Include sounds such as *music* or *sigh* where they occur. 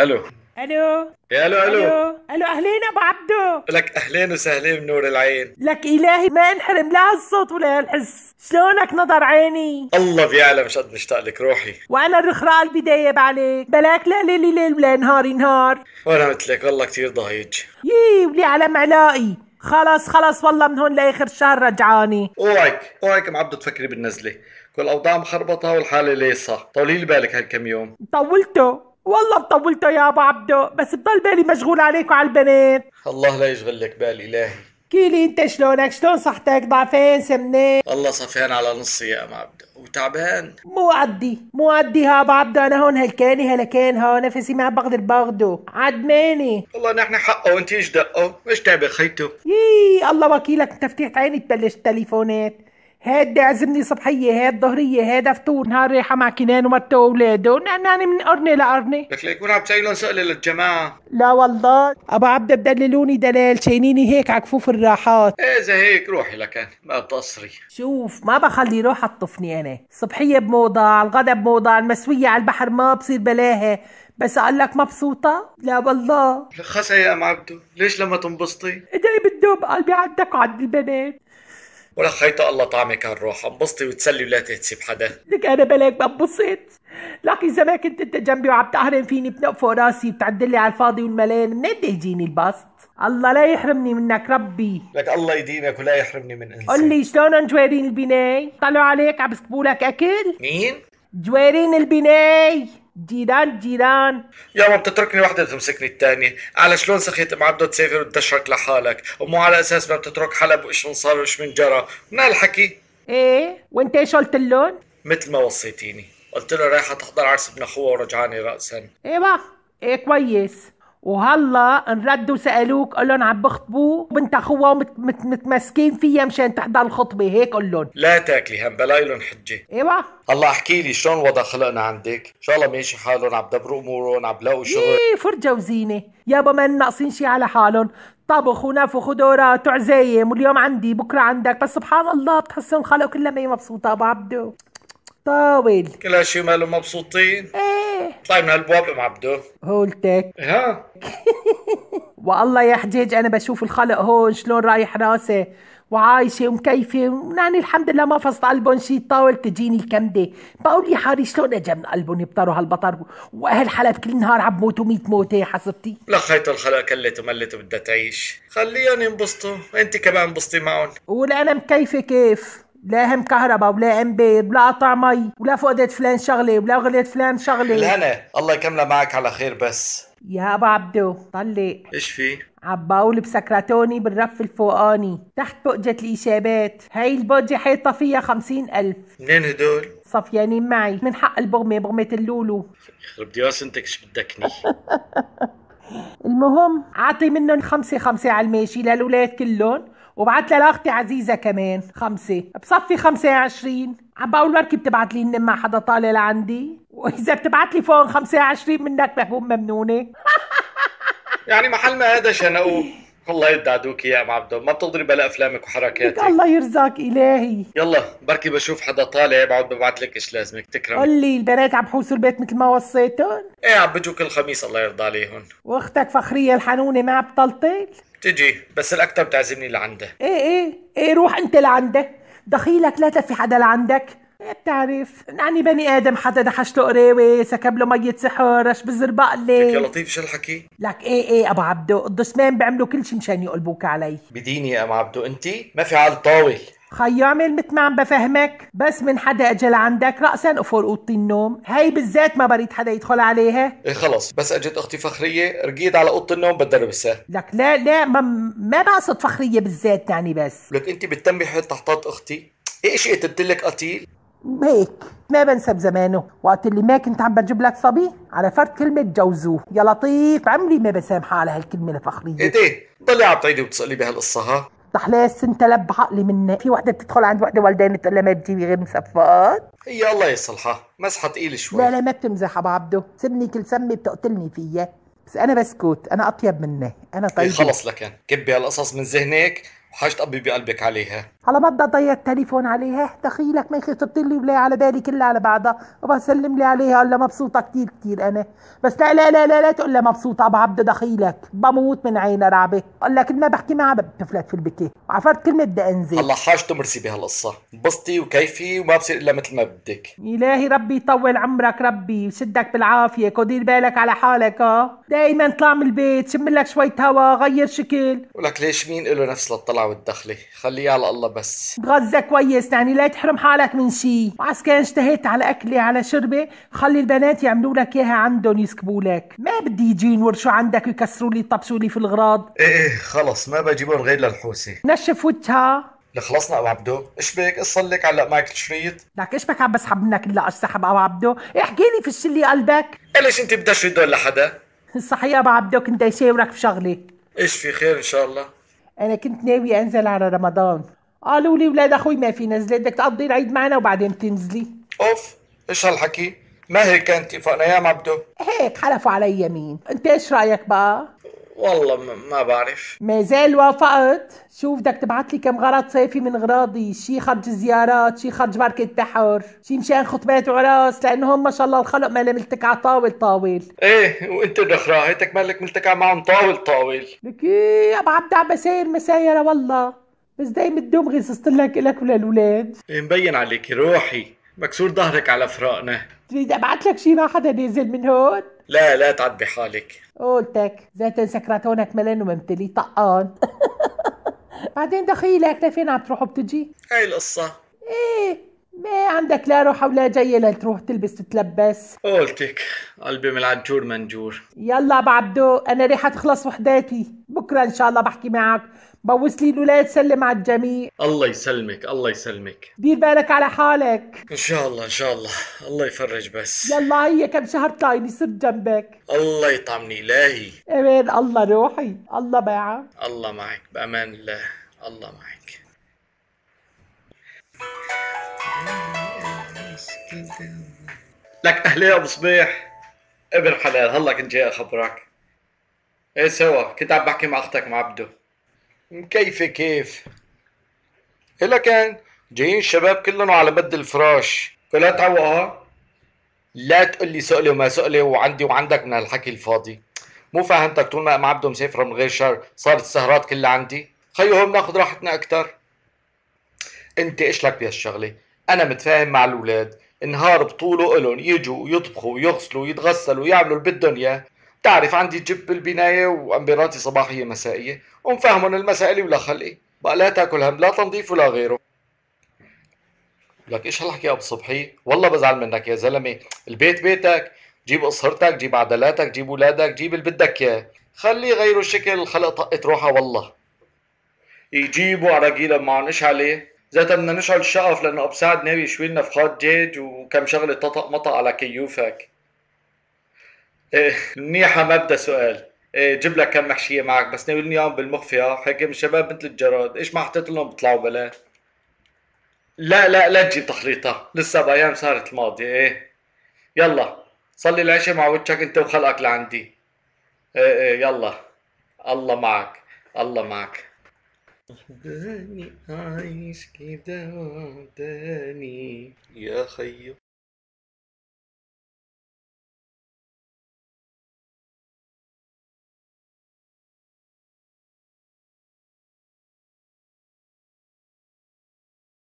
الو الو يا الو الو الو اهلين ابو عبدو لك اهلين وسهلين نور العين لك الهي ما انحرم لا هالصوت ولا هالحس شلونك نظر عيني الله بيعلم شد مشتاق لك روحي وانا الرخراء البداية بعليك بلاك لا ليلي ليل ولا نهار نهار وانا مثلك والله كثير ضايج يي ولي على معلائي خلص خلص والله من هون لاخر الشهر رجعاني اوعك اوعك عبدو تفكري بالنزله كل الاوضاع مخربطه والحاله ليصه طولي لي بالك هالكم يوم طولته والله بطولته يا ابو عبده بس بضل بالي مشغول عليك وعلى البنات الله لا يشغل لك بال الهي كيلي انت شلونك شلون صحتك ضعفان سمنه الله صفيان على نصي يا ابو عبده وتعبان مو مو مؤدي ها ابو عبده انا هون هلكاني هلكان ها نفسي ما بقدر باخده عدماني والله نحن حقه وانت ايش دقه ايش تعبي خيته يي الله وكيلك انت فتحت عيني تبلش التليفونات هاد عزمني صبحية هاد ظهرية هاد فطور نهار ريحة مع كنان ومرته وأولاده ونعناني من أرني لأرني لك ليكون عم تسألون سؤال للجماعة لا والله أبا عبده بدللوني دلال شينيني هيك عكفوف الراحات إيه، إذا هيك روحي لكان ما بتقصري شوف ما بخلي روح الطفني أنا صبحية بموضة الغدا بموضة المسوية على البحر ما بصير بلاها بس اقول لك مبسوطة؟ لا والله خسا يا ام عبدو، ليش لما تنبسطي؟ ادعي بالدوب قلبي عندك وعند البنات، ولك خيطة الله طعمك هالروح انبسطي وتسلي ولا تهتسي بحدا لك انا بلاك بنبسط لك اذا ما كنت انت جنبي وعم تقهرن فيني بنقفه راسي بتعدلي على الفاضي والملان منين يجيني البسط الله لا يحرمني منك ربي لك الله يدينك ولا يحرمني من انسان قول لي شلون جوارين البناي طلعوا عليك عم يسكبوا لك اكل مين جوارين البناي جيران جيران يا ما بتتركني وحده بتمسكني الثانيه على شلون سخيت عبده تسافر وتدشرك لحالك ومو على اساس ما بتترك حلب وايش من صار وايش من جرى من هالحكي ايه وانت ايش قلت لهم مثل ما وصيتيني قلت له رايحه تحضر عرس ابن اخوها ورجعاني راسا ايه بقى ايه كويس وهلا انردوا سالوك قال لهم عم بخطبوا بنت اخوها متمسكين فيها مشان تحضر الخطبه هيك قول لهم لا تاكلي هم بلاي لهم حجه ايوه الله احكي لي شلون وضع خلقنا عندك؟ ان شاء الله ماشي حالهم عم دبروا امورهم عم بلاقوا شغل ايه فرجه وزينه يابا ما ناقصين شي على حالهم طبخ ونفخ ودورات وعزايم واليوم عندي بكره عندك بس سبحان الله بتحسن خلقه كلها ما هي مبسوطه ابو عبدو طاول كل شيء ماله مبسوطين ايه طيب من هالبواب ام عبدو هولتك ها *laughs* والله يا حجيج انا بشوف الخلق هون شلون رايح راسه وعايشه ومكيفه وناني الحمد لله ما فصل قلبهم شي طاول تجيني الكمده بقول لي حالي شلون اجى من قلبهم يبطروا هالبطر واهل حلب كل نهار عم بموتوا 100 موته حسبتي لخيت الخلق كلت وملت وبدها تعيش خليهم ينبسطوا انت كمان انبسطي معهم ولا انا مكيفه كيف لا هم كهرباء ولا هم بيض ولا قطع مي ولا فقدت فلان شغله ولا غلط فلان شغله لانا الله يكملها معك على خير بس يا ابو عبدو طلق ايش في؟ عباول بسكرتوني بالرف الفوقاني تحت بقجة الإشابات هاي البودجة حيطة فيها خمسين ألف منين هدول؟ صفيانين معي من حق البغمة بغمة اللولو يخرب دياسنتك شو بدكني *laughs* المهم عطي منهم خمسة خمسة على الماشي للولاد كلهم وبعت لها لاختي عزيزه كمان خمسه بصفي 25 عم بقول بركي بتبعت لي النمة حدا طالع لعندي واذا بتبعت لي فوق 25 منك مهبوب ممنونه *laughs* يعني محل ما هذا شنقوه الله يدعدوك يا عم عبدو ما بتقدري بلا افلامك وحركاتك الله يرزقك الهي يلا بركي بشوف حدا طالع بعد ببعث لك ايش لازمك تكرم قول لي البنات عم بحوسوا البيت مثل ما وصيتهم ايه عم بجوك الخميس الله يرضى عليهم واختك فخريه الحنونه ما بتلطل تجي بس الاكثر بتعزمني لعنده ايه ايه ايه روح انت لعنده دخيلك لا تفي حدا لعندك بتعرف يعني بني ادم حدا دحش له قراوي سكب له مية سحر رش بزربق لي يا لطيف شو الحكي؟ لك ايه ايه ابو عبدو الدسمان بيعملوا كل شي مشان يقلبوك علي بديني يا ام عبدو انت ما في عال طاول خي اعمل مثل ما عم بفهمك بس من حدا اجى لعندك راسا وفور اوضه النوم هي بالذات ما بريد حدا يدخل عليها إيه خلص بس اجت اختي فخريه رقيت على اوضه النوم بدها البسها لك لا لا ما, ما بقصد فخريه بالذات يعني بس لك انت بتتمي تحتات اختي ايش قتلت لك قتيل ميك ما بنسى بزمانه وقت اللي ماك انت عم بتجيب لك صبي على فرد كلمة جوزوه يا لطيف عمري ما بسامحه على هالكلمة الفخرية ايه دي ضلي عم تعيدي وتسألي بهالقصة ها دحلاس انت لب عقلي مني في وحده بتدخل عند وحده والدين تقول لها ما تجيبي غير مصفات هي إيه، الله يصلحها مسحة تقيل شوي لا لا ما بتمزح ابو عبده سمني كل سمي بتقتلني فيها بس انا بسكت انا اطيب منه انا طيب إيه خلص لكن كبي هالقصص من ذهنك حاج طببي بقلبك عليها على ما بدها تضيع التليفون عليها دخيلك ما خطبت لي ولا على بالي كلها على بعضها وبسلم لي عليها ولا مبسوطه كثير كثير انا بس لا لا لا لا, لا تقول لها مبسوطه ابو عبد دخيلك بموت من عينها رعبه قال كل ما بحكي معها بتفلت في البكي عفرت كلمه بدي انزل الله حاجته تمرسي بهالقصه انبسطي وكيفي وما بصير الا مثل ما بدك الهي ربي يطول عمرك ربي وشدك بالعافيه ودير بالك على حالك اه دائما طلع من البيت شم لك شويه هوا غير شكل ولك ليش مين له نفس للطلب الطلعه والدخلة خليها على الله بس غزة كويس يعني لا تحرم حالك من شي كان اشتهيت على أكلة على شربة خلي البنات يعملوا لك إياها عندهم يسكبوا لك ما بدي يجين ورشوا عندك ويكسروا لي طبشوا لي في الغراض ايه ايه خلص ما بجيبهم غير للحوسة نشف وجهها خلصنا ابو عبدو ايش بك اصل لك علق معك الشريط لك ايش بك عم بسحب منك الا اسحب ابو عبدو احكي لي في الشي اللي قلبك ليش انت بدك تشري لحدا صحيح ابو عبدو كنت شاورك بشغله ايش في خير ان شاء الله انا كنت ناوي انزل على رمضان قالوا لي ولاد اخوي ما في نزلة بدك تقضي العيد معنا وبعدين تنزلي اوف ايش هالحكي ما هيك انت فانا يا عبدو هيك حلفوا علي يمين انت ايش رايك بقى والله ما بعرف ما زال وافقت شوف بدك تبعث لي كم غرض صيفي من غراضي شي خرج زيارات شي خرج بركة بحر شي مشان خطبات وعراس لانه هم ما شاء الله الخلق ما ملتك على طاول طاول ايه وانت دخرا هيتك مالك ملتك معهم طاول طاول لك ايه ابو عبد عبسير مسايرة والله بس دايم الدمغي صصت لك الك وللولاد إيه، مبين عليك روحي مكسور ظهرك على فراقنا تريد ابعث لك ما حدا نازل من هون لا لا تعبي حالك قولتك زيت سكراتونك ملان وممتلي طقان *laughs* بعدين دخيلك لفين عم تروح وبتجي؟ هاي القصة ايه ما عندك لا روح ولا جاية لتروح تلبس تتلبس قولتك قلبي من العجور منجور يلا بعبدو انا ريحة تخلص وحداتي بكرة ان شاء الله بحكي معك بوس لي الاولاد سلم على الجميع الله يسلمك الله يسلمك دير بالك على حالك ان شاء الله ان شاء الله الله يفرج بس يلا هي كم شهر تلاقيني صرت جنبك الله يطعمني الهي امين الله روحي الله معك الله معك بامان الله الله معك لك اهلا يا ابو صبيح ابن حلال هلا كنت جاي اخبرك ايه سوا كنت عم بحكي مع اختك مع عبده كيف كيف إلا كان جايين الشباب كلهم على مد الفراش فلا تعوقها لا تقول لي سؤلي وما سؤلي وعندي وعندك من هالحكي الفاضي مو فهمتك طول ما ام عبده مسافره من غير شر صارت السهرات كلها عندي خيو هون ناخذ راحتنا اكثر انت ايش لك بهالشغله انا متفاهم مع الاولاد نهار بطوله الهم يجوا ويطبخوا ويغسلوا ويتغسلوا ويعملوا اللي بدهم اياه تعرف عندي جب بالبناية وأمبيراتي صباحية مسائية ومفهمهم المسائل ولا خلقي بقى لا تاكل هم لا تنظيف ولا غيره لك ايش هالحكي ابو صبحي والله بزعل منك يا زلمه البيت بيتك جيب اسرتك جيب عدلاتك جيب اولادك جيب اللي بدك اياه خليه غيروا الشكل الخلق طقت روحها والله يجيبوا عراقيل معنش عليه ذاتها بدنا نشعل الشقف لانه ابو سعد ناوي يشوي لنا فخاد دجاج وكم شغله ططق مطق على كيوفك إيه، منيحه ما بدها سؤال إيه، جيب لك كم محشيه معك بس ناولني اياهم بالمخفية فيها هيك الشباب مثل الجراد ايش ما حطيت لهم بيطلعوا بلا لا لا لا تجيب تخليطة لسه بايام صارت الماضية ايه يلا صلي العشاء مع وجهك انت وخلقك لعندي ايه ايه يلا الله معك الله معك داني عايش كده داني يا خيو